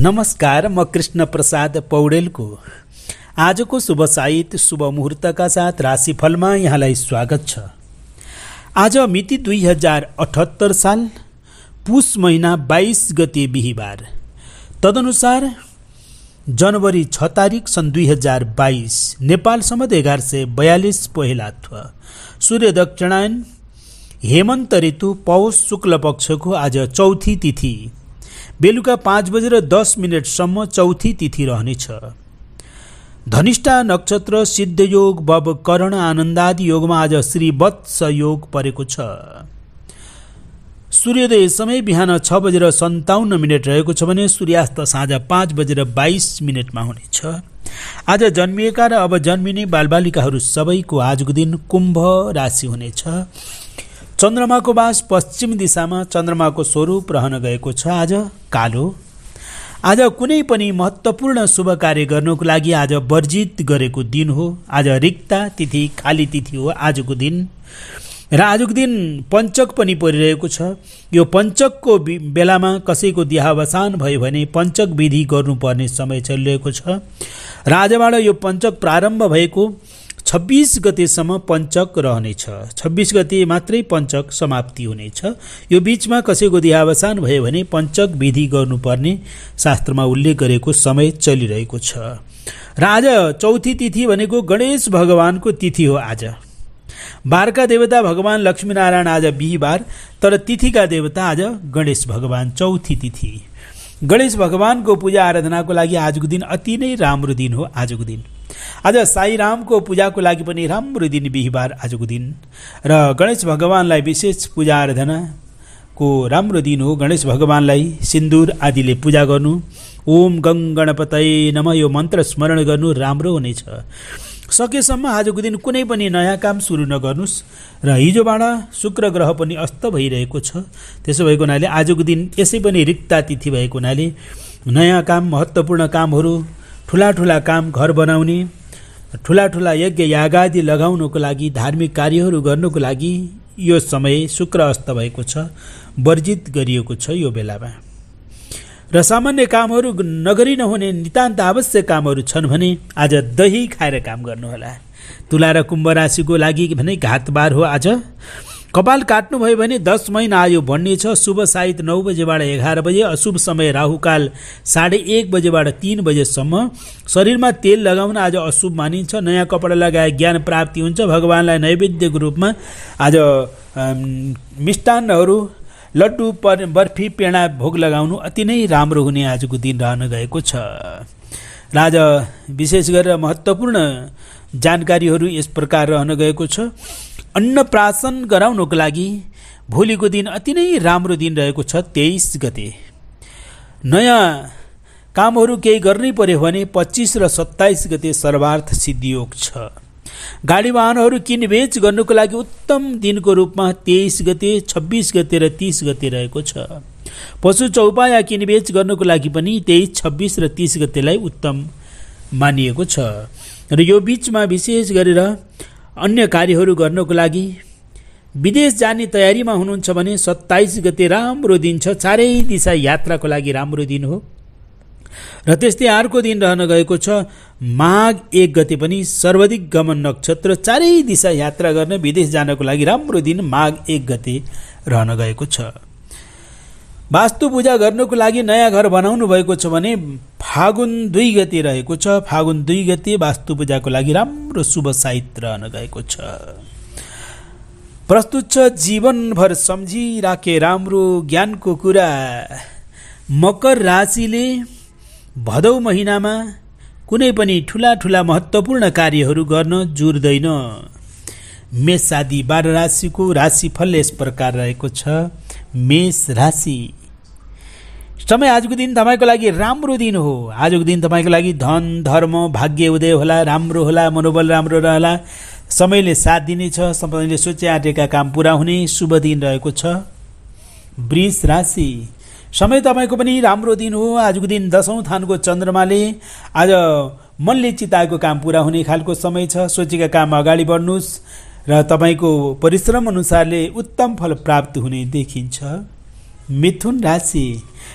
नमस्कार म कृष्ण प्रसाद पौडेलको आजको शुभ साहित्य शुभ मुहुर्तका साथ राशिफलमा यहाँलाई स्वागत छ आज मिति दुई हजार अठहत्तर साल पुष महिना बाइस गते बिहिबार तदनुसार जनवरी छ तारिक सन् दुई हजार बाइस नेपाल समद एघार सय बयालिस पहिलात्व सूर्य दक्षिणायन हेमन्त ऋतु पौष शुक्ल पक्षको आज चौथी तिथि बेलुका पाँच बजेर दस मिनटसम्म चौथी तिथि रहनेछ धनिष्ठा नक्षत्र सिद्धयोग करण आनन्दादि योगमा आज श्री वत्स योग परेको छ सूर्योदय समय बिहान छ बजेर सन्ताउन्न मिनट रहेको छ भने सूर्यास्त साँझ पाँच बजेर बाइस मिनटमा हुनेछ आज जन्मिएका र अब जन्मिने बालबालिकाहरू सबैको आजको दिन कुम्भ राशि हुनेछ चन्द्रमाको बास पश्चिम दिशामा चन्द्रमाको स्वरूप रहन गएको छ आज कालो आज कुनै पनि महत्त्वपूर्ण शुभ कार्य गर्नुको लागि आज वर्जित गरेको दिन हो आज रिक्ता तिथि खाली तिथि हो आजको दिन र आजको दिन पञ्चक पनि परिरहेको छ यो पञ्चकको बेलामा कसैको देहावसान भयो भने पञ्चक विधि गर्नुपर्ने समय चलिरहेको छ र आजबाट यो पञ्चक प्रारम्भ भएको छब्बिस गतेसम्म पञ्चक रहनेछ छब्बिस गते मात्रै पञ्चक समाप्ति हुनेछ यो बीचमा कसैको देहावसान भयो भने पञ्चक विधि गर्नुपर्ने शास्त्रमा उल्लेख गरेको समय चलिरहेको छ र आज चौथी तिथि भनेको गणेश भगवानको तिथि हो आज बारका देवता भगवान् लक्ष्मीनारायण आज बिहिबार तर तिथिका देवता आज गणेश भगवान चौथी तिथि गणेश भगवानको पूजा आराधनाको लागि आजको दिन अति नै राम्रो दिन हो आजको दिन आज साई साईरामको पूजाको लागि पनि राम्रो दिन बिहिबार आजको दिन र गणेश भगवान्लाई विशेष पूजा आराधनाको राम्रो दिन हो गणेश भगवान्लाई सिन्दुर आदिले पूजा गर्नु ओम गङ गणपतय नम यो मन्त्र स्मरण गर्नु राम्रो हुनेछ सकेसम्म आजको दिन कुनै पनि नयाँ काम सुरु नगर्नुहोस् र हिजोबाट शुक्र ग्रह पनि अस्त भइरहेको छ त्यसो भएको हुनाले आजको दिन यसै पनि रिक्ता तिथि भएको हुनाले नयाँ काम महत्त्वपूर्ण कामहरू ठुला ठुला काम घर बनाउने ठुला ठुला यज्ञ यागादि लगाउनको लागि धार्मिक कार्यहरू गर्नुको लागि यो समय शुक्र अस्त भएको छ वर्जित गरिएको छ यो बेलामा र सामान्य कामहरू नगरी हुने नितान्त आवश्यक कामहरू छन् भने आज दही खाएर काम गर्नुहोला तुला र कुम्भ राशिको लागि भने घातबार हो आज कपाल काट्नुभयो भने दस महिना आयो भन्ने छ शुभ साइत नौ बजेबाट एघार बजे अशुभ समय राहुकाल साढे एक बजेबाट तिन बजेसम्म शरीरमा तेल लगाउन आज अशुभ मानिन्छ नयाँ कपडा लगाए ज्ञान प्राप्ति हुन्छ भगवान्लाई नैवेद्यको रूपमा आज मिष्टान्नहरू लड्डु पर बर्फी पेडा भोग लगाउनु अति नै राम्रो हुने आजको दिन रहन गएको छ र आज विशेष गरेर महत्त्वपूर्ण जानकारीहरू यस प्रकार रहन गएको छ अन्नप्राशन गराउनको लागि भोलिको दिन अति नै राम्रो दिन रहेको छ तेइस गते नयाँ कामहरू केही गर्नै पर्यो भने पच्चिस र सत्ताइस गते सर्वार्थ सिद्धियोग छ गाडी वाहनहरू किनबेच गर्नुको लागि उत्तम दिनको रूपमा तेइस गते छब्बिस गते र तिस गते रहेको छ पशु चौपाया किनबेच गर्नुको लागि पनि तेइस छब्बिस र तिस गतेलाई उत्तम मानिएको छ र यो बिचमा विशेष गरेर अन्य कार्यहरू गर्नको लागि विदेश जाने तयारीमा हुनुहुन्छ भने सत्ताइस गते राम्रो दिन छ चारै दिशा यात्राको लागि राम्रो दिन हो र त्यस्तै अर्को दिन रहन गएको छ माघ एक गते पनि सर्वाधिक गमन नक्षत्र चारै दिशा यात्रा गर्न विदेश जानको लागि राम्रो दिन माघ एक गते रहन गएको छ वास्तु पूजा गर्नको लागि नयाँ घर बनाउनु भएको छ भने फागुन दुई गते रहेको छ फागुन दुई गते वास्तु पूजाको लागि राम्रो शुभ साहित्य रहन गएको छ प्रस्तुत छ जीवनभर सम्झिराखे राम्रो ज्ञानको कुरा मकर राशिले भदौ महिनामा कुनै पनि ठुला ठुला महत्त्वपूर्ण कार्यहरू गर्न जुर्दैन मेष आदि बाह्र राशिको राशिफल यस प्रकार रहेको छ मेष राशि समय आजको दिन तपाईँको लागि राम्रो दिन हो आजको दिन तपाईँको लागि धन धर्म भाग्य उदय होला राम्रो होला मनोबल राम्रो रहला समयले साथ दिनेछ समयले सोचे आँटेका काम पुरा हुने शुभ दिन रहेको छ वृष राशि समय तपाईँको पनि राम्रो दिन हो आजको दिन दसौँ थानको चन्द्रमाले आज मनले चिताएको काम पुरा हुने खालको समय छ सोचेका काम अगाडि बढ्नुहोस् र तपाईँको परिश्रम अनुसारले उत्तम फल प्राप्त हुने देखिन्छ मिथुन राशि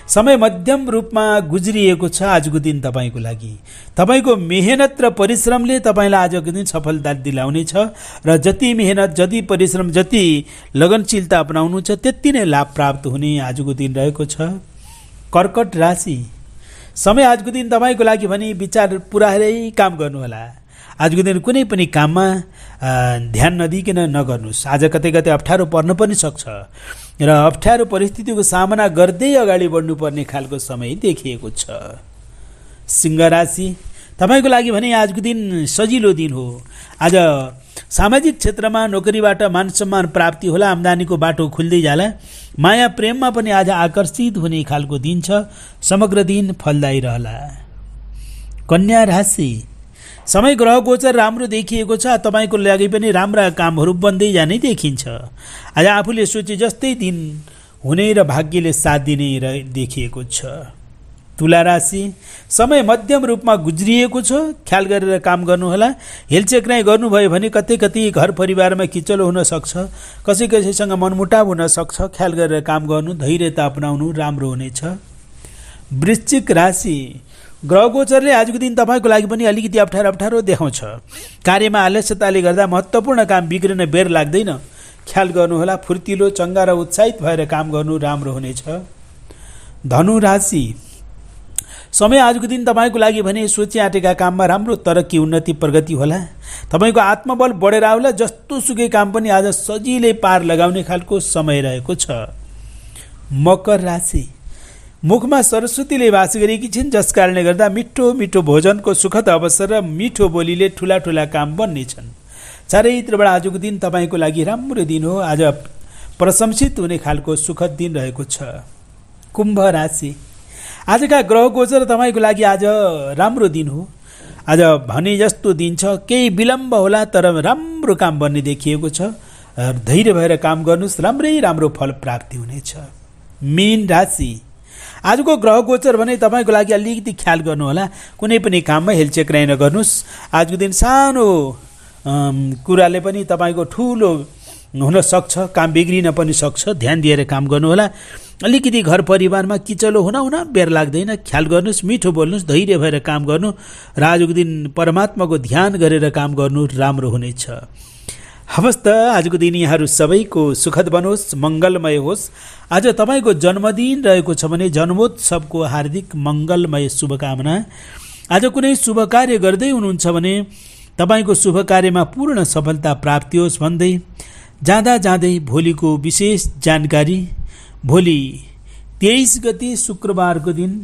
समय मध्यम रूपमा गुज्रिएको छ आजको दिन तपाईँको लागि तपाईँको मेहनत र परिश्रमले तपाईँलाई आजको दिन सफलता दिलाउने छ र जति मेहनत जति परिश्रम जति लगनशीलता अपनाउनु छ त्यति नै लाभ प्राप्त हुने आजको दिन रहेको छ कर्कट राशि समय आजको दिन तपाईँको लागि भने विचार पुऱ्याएरै काम गर्नुहोला आजको दिन कुनै पनि काममा ध्यान नदिकन नगर्नुहोस् आज कतै कतै अप्ठ्यारो पर्न पनि सक्छ र अप्ठ्यारो परिस्थितिको सामना गर्दै अगाडि बढ्नुपर्ने खालको समय देखिएको छ सिंह राशि तपाईँको लागि भने आजको दिन सजिलो दिन हो आज सामाजिक क्षेत्रमा नोकरीबाट मान सम्मान प्राप्ति होला आम्दानीको बाटो खुल्दै जाला माया प्रेममा पनि आज आकर्षित हुने खालको दिन छ समग्र दिन फलदायी रहला कन्या राशि समय ग्रह गोचर राम्रो देखिएको छ तपाईँको लागि पनि राम्रा कामहरू बन्दै जाने देखिन्छ आज आफूले सोचे जस्तै दिन हुने र भाग्यले साथ दिने र देखिएको छ तुला राशि समय मध्यम रूपमा गुज्रिएको छ ख्याल गरेर काम गर्नुहोला नै गर्नुभयो भने कतै कति घर परिवारमा किचलो हुनसक्छ कसै कसैसँग मनमुटाव हुनसक्छ ख्याल गरेर काम गर्नु धैर्यता अपनाउनु राम्रो हुनेछ वृश्चिक राशि ग्रह गोचरले आजको दिन तपाईँको लागि पनि अलिकति अप्ठ्यारो अप्ठ्यारो देखाउँछ कार्यमा आलस्यताले गर्दा महत्त्वपूर्ण काम बिग्रिन बेर लाग्दैन ख्याल गर्नुहोला फुर्तिलो चङ्गा र उत्साहित भएर काम गर्नु राम्रो हुनेछ धनु राशि समय आजको दिन तपाईँको लागि भने सोचे आँटेका काममा राम्रो तरक्की उन्नति प्रगति होला तपाईँको आत्मबल बढेर आउला जस्तो सुकै काम पनि आज सजिलै पार लगाउने खालको समय रहेको छ मकर राशि मुखमा सरस्वतीले वास गरेकी छिन् जसकारणले गर्दा मिठो मिठो भोजनको सुखद अवसर र मिठो बोलीले ठुला ठुला काम बन्नेछन् छन् आजको दिन तपाईँको लागि राम्रो दिन हो आज प्रशंसित हुने खालको सुखद दिन रहेको छ कुम्भ राशि आजका ग्रह गोचर तपाईँको लागि आज राम्रो दिन हो आज भने जस्तो दिन छ केही विलम्ब होला तर राम्रो काम बन्ने देखिएको छ धैर्य भएर काम गर्नुहोस् राम्रै राम्रो फल प्राप्ति हुनेछ मीन राशि आजको ग्रह गोचर भने तपाईँको लागि अलिकति ख्याल गर्नुहोला कुनै पनि काममा हेलचेक राइ नगर्नुहोस् आजको दिन सानो कुराले पनि तपाईँको ठुलो हुनसक्छ काम बिग्रिन पनि सक्छ ध्यान दिएर काम गर्नुहोला अलिकति घर परिवारमा किचलो हुन हुन बेर लाग्दैन ख्याल गर्नुहोस् मिठो बोल्नुहोस् धैर्य भएर काम गर्नु र आजको दिन परमात्माको ध्यान गरेर काम गर्नु राम्रो हुनेछ हवस् त आजको दिन यहाँहरू सबैको सुखद बनोस् मङ्गलमय होस् आज तपाईँको जन्मदिन रहेको छ भने जन्मोत्सवको हार्दिक मङ्गलमय शुभकामना आज कुनै शुभ कार्य गर्दै हुनुहुन्छ भने तपाईँको शुभ कार्यमा पूर्ण सफलता प्राप्ति होस् भन्दै जाँदा जाँदै भोलिको विशेष जानकारी भोलि तेइस गति शुक्रबारको दिन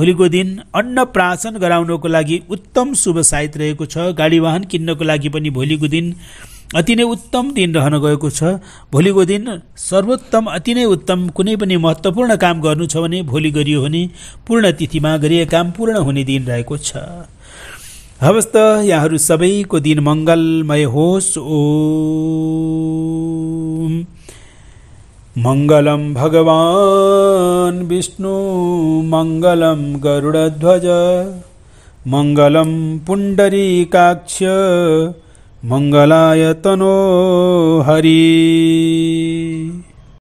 भोलिको दिन अन्नप्राशन गराउनको लागि उत्तम शुभ साइत रहेको छ गाडी वाहन किन्नको लागि पनि भोलिको दिन अति नै उत्तम दिन रहन गएको छ भोलिको दिन सर्वोत्तम अति नै उत्तम कुनै पनि महत्त्वपूर्ण काम गर्नु छ भने भोलि गरियो भने पूर्ण तिथिमा गरिए काम पूर्ण हुने दिन रहेको छ हवस् त यहाँहरू सबैको दिन मङ्गलमय होस् ओ मङ्गलम भगवान् विष्णु मङ्गलं गरुडध्वज पुण्डरी पुण्डरीकाक्ष मङ्गलाय तनो हरि